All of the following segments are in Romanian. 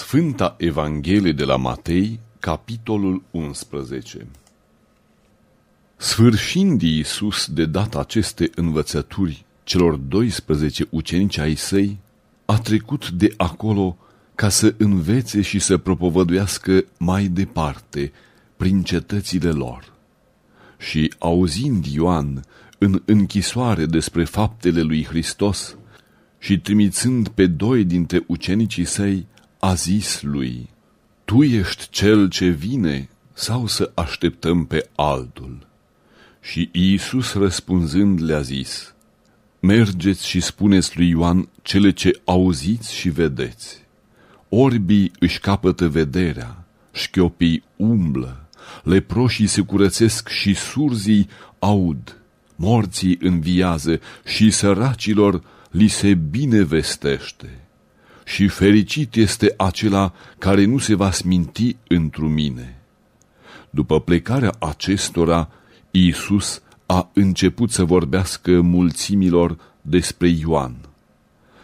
Sfânta Evanghelie de la Matei, capitolul 11 Sfârșind Iisus de data aceste învățături celor 12 ucenici ai săi, a trecut de acolo ca să învețe și să propovăduiască mai departe prin cetățile lor. Și auzind Ioan în închisoare despre faptele lui Hristos și trimițând pe doi dintre ucenicii săi, a zis lui, Tu ești cel ce vine sau să așteptăm pe altul? Și Iisus răspunzând le-a zis, Mergeți și spuneți lui Ioan cele ce auziți și vedeți. Orbii își capătă vederea, șchiopii umblă, leproșii se curățesc și surzii aud, morții înviază și săracilor li se binevestește și fericit este acela care nu se va sminti întru mine. După plecarea acestora, Iisus a început să vorbească mulțimilor despre Ioan.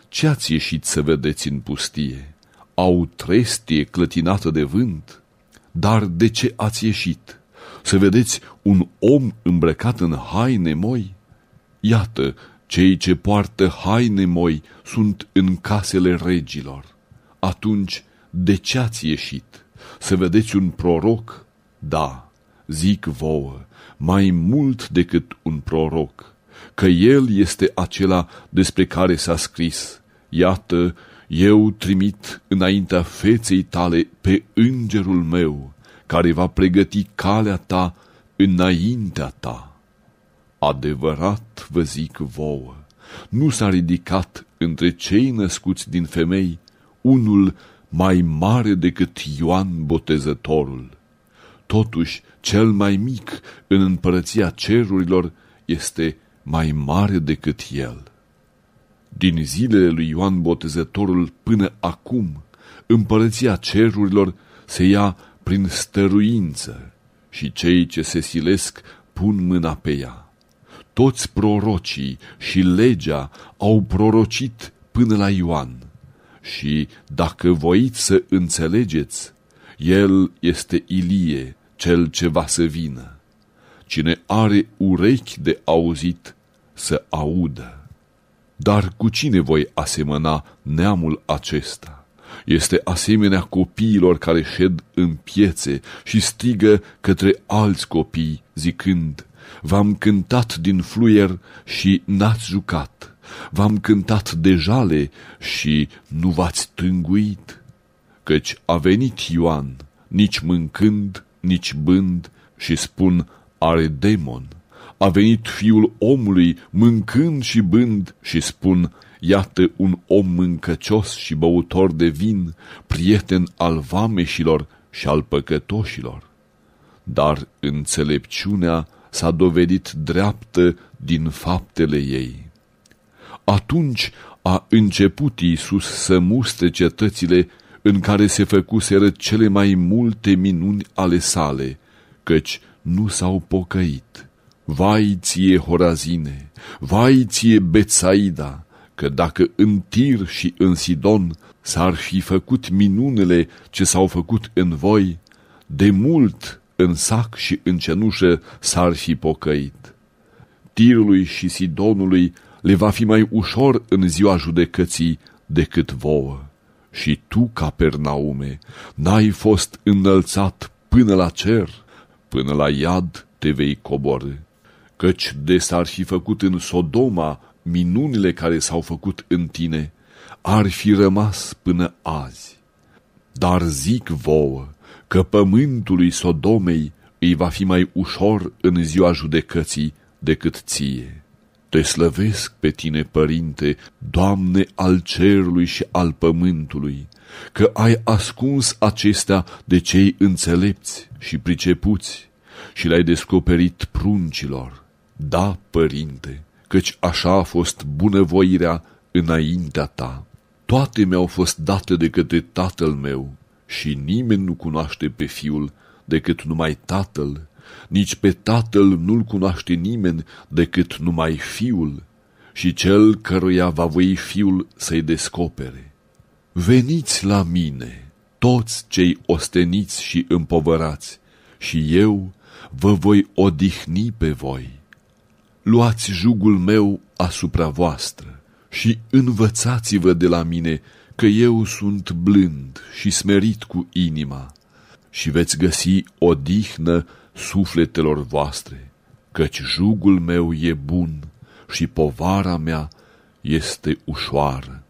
Ce ați ieșit să vedeți în pustie? Au trestie clătinată de vânt? Dar de ce ați ieșit? Să vedeți un om îmbrăcat în haine moi? Iată, cei ce poartă haine moi sunt în casele regilor. Atunci, de ce ați ieșit? Să vedeți un proroc? Da, zic vouă, mai mult decât un proroc, că el este acela despre care s-a scris. Iată, eu trimit înaintea feței tale pe îngerul meu, care va pregăti calea ta înaintea ta. Adevărat vă zic vouă, nu s-a ridicat între cei născuți din femei unul mai mare decât Ioan Botezătorul. Totuși, cel mai mic în împărăția cerurilor este mai mare decât el. Din zilele lui Ioan Botezătorul până acum, împărăția cerurilor se ia prin stăruință și cei ce se silesc pun mâna pe ea. Toți prorocii și legea au prorocit până la Ioan. Și dacă voiți să înțelegeți, el este Ilie, cel ce va să vină. Cine are urechi de auzit, să audă. Dar cu cine voi asemăna neamul acesta? Este asemenea copiilor care șed în piețe și strigă către alți copii, zicând, V-am cântat din fluier și n-ați jucat, v-am cântat de jale și nu v-ați tânguit, căci a venit Ioan, nici mâncând, nici bând, și spun, are demon. A venit fiul omului, mâncând și bând, și spun, iată un om mâncăcios și băutor de vin, prieten al vameșilor și al păcătoșilor. Dar înțelepciunea s-a dovedit dreaptă din faptele ei. Atunci a început Iisus să muste cetățile în care se făcuseră cele mai multe minuni ale sale, căci nu s-au pocăit. Vai ție, Horazine, vai ție, Betsaida, că dacă în Tir și în Sidon s-ar fi făcut minunele ce s-au făcut în voi, de mult în sac și în cenușă s-ar fi pocăit. Tirului și Sidonului le va fi mai ușor în ziua judecății decât vouă. Și tu, Capernaume, n-ai fost înălțat până la cer, până la iad te vei coborâ. Căci de s-ar fi făcut în Sodoma minunile care s-au făcut în tine, ar fi rămas până azi. Dar zic vouă, că pământului Sodomei îi va fi mai ușor în ziua judecății decât ție. Te slăvesc pe tine, Părinte, Doamne al cerului și al pământului, că ai ascuns acestea de cei înțelepți și pricepuți și le-ai descoperit pruncilor. Da, Părinte, căci așa a fost bunăvoirea înaintea ta. Toate mi-au fost date de către Tatăl meu și nimeni nu cunoaște pe Fiul decât numai Tatăl, nici pe Tatăl nu-L cunoaște nimeni decât numai Fiul și cel căruia va voi Fiul să-i descopere. Veniți la mine, toți cei osteniți și împovărați, și eu vă voi odihni pe voi. Luați jugul meu asupra voastră și învățați-vă de la mine, că eu sunt blând și smerit cu inima și veți găsi odihnă sufletelor voastre, căci jugul meu e bun și povara mea este ușoară.